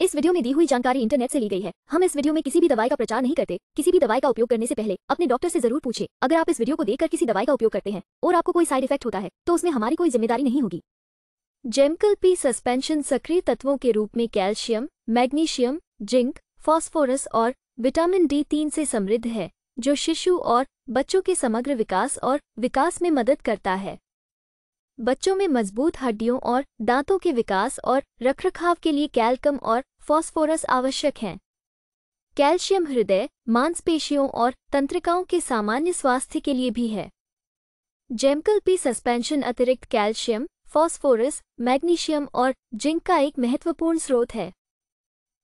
इस वीडियो में दी हुई जानकारी इंटरनेट से ली गई है हम इस वीडियो में किसी भी दवाई का प्रचार नहीं करते किसी भी दवाई का उपयोग करने से पहले अपने डॉक्टर से जरूर पूछे अगर आप इस वीडियो को देखकर किसी दवाई का उपयोग करते हैं और आपको कोई साइड इफेक्ट होता है तो उसमें हमारी कोई जिम्मेदारी नहीं होगी जेमकल पी सस्पेंशन सक्रिय तत्वों के रूप में कैल्शियम मैग्नीशियम जिंक फॉस्फोरस और विटामिन डी तीन से समृद्ध है जो शिशु और बच्चों के समग्र विकास और विकास में मदद करता है बच्चों में मजबूत हड्डियों और दांतों के विकास और रखरखाव के लिए कैल्कम और फॉस्फोरस आवश्यक हैं कैल्शियम हृदय मांसपेशियों और तंत्रिकाओं के सामान्य स्वास्थ्य के लिए भी है जेमकल पी सस्पेंशन अतिरिक्त कैल्शियम फॉस्फोरस मैग्नीशियम और जिंक का एक महत्वपूर्ण स्रोत है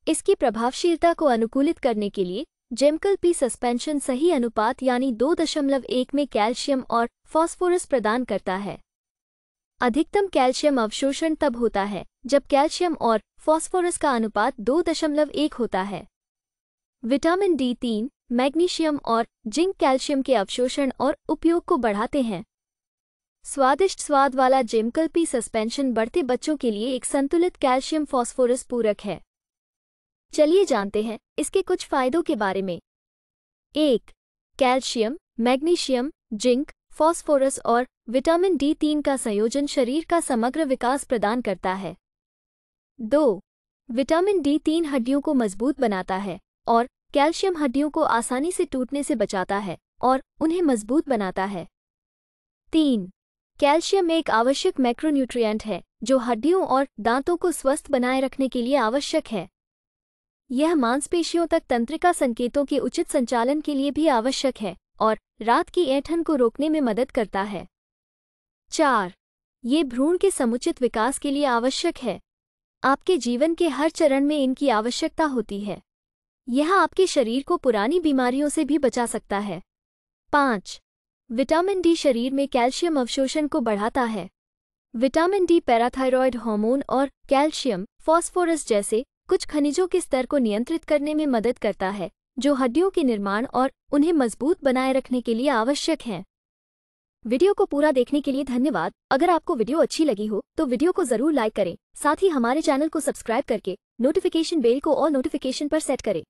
इसकी प्रभावशीलता को अनुकूलित करने के लिए जेमकल पी सस्पेंशन सही अनुपात यानी दो दशमलव एक में कैल्शियम और फॉस्फोरस प्रदान करता है अधिकतम कैल्शियम अवशोषण तब होता है जब कैल्शियम और फॉस्फोरस का अनुपात दो दशमलव एक होता है विटामिन डी तीन मैग्नीशियम और जिंक कैल्शियम के अवशोषण और उपयोग को बढ़ाते हैं स्वादिष्ट स्वाद वाला जेमकल्पी सस्पेंशन बढ़ते बच्चों के लिए एक संतुलित कैल्शियम फॉस्फोरस पूरक है चलिए जानते हैं इसके कुछ फायदों के बारे में एक कैल्शियम मैग्नीशियम जिंक फॉस्फोरस और विटामिन डी तीन का संयोजन शरीर का समग्र विकास प्रदान करता है दो विटामिन डी तीन हड्डियों को मजबूत बनाता है और कैल्शियम हड्डियों को आसानी से टूटने से बचाता है और उन्हें मजबूत बनाता है तीन कैल्शियम एक आवश्यक मैक्रोन्यूट्रिएंट है जो हड्डियों और दांतों को स्वस्थ बनाए रखने के लिए आवश्यक है यह मांसपेशियों तक तंत्रिका संकेतों के उचित संचालन के लिए भी आवश्यक है और रात की ऐठन को रोकने में मदद करता है चार ये भ्रूण के समुचित विकास के लिए आवश्यक है आपके जीवन के हर चरण में इनकी आवश्यकता होती है यह आपके शरीर को पुरानी बीमारियों से भी बचा सकता है पाँच विटामिन डी शरीर में कैल्शियम अवशोषण को बढ़ाता है विटामिन डी पैराथायरॉयड हार्मोन और कैल्शियम फॉस्फोरस जैसे कुछ खनिजों के स्तर को नियंत्रित करने में मदद करता है जो हड्डियों के निर्माण और उन्हें मजबूत बनाए रखने के लिए आवश्यक हैं वीडियो को पूरा देखने के लिए धन्यवाद अगर आपको वीडियो अच्छी लगी हो तो वीडियो को जरूर लाइक करें साथ ही हमारे चैनल को सब्सक्राइब करके नोटिफिकेशन बेल को और नोटिफिकेशन पर सेट करें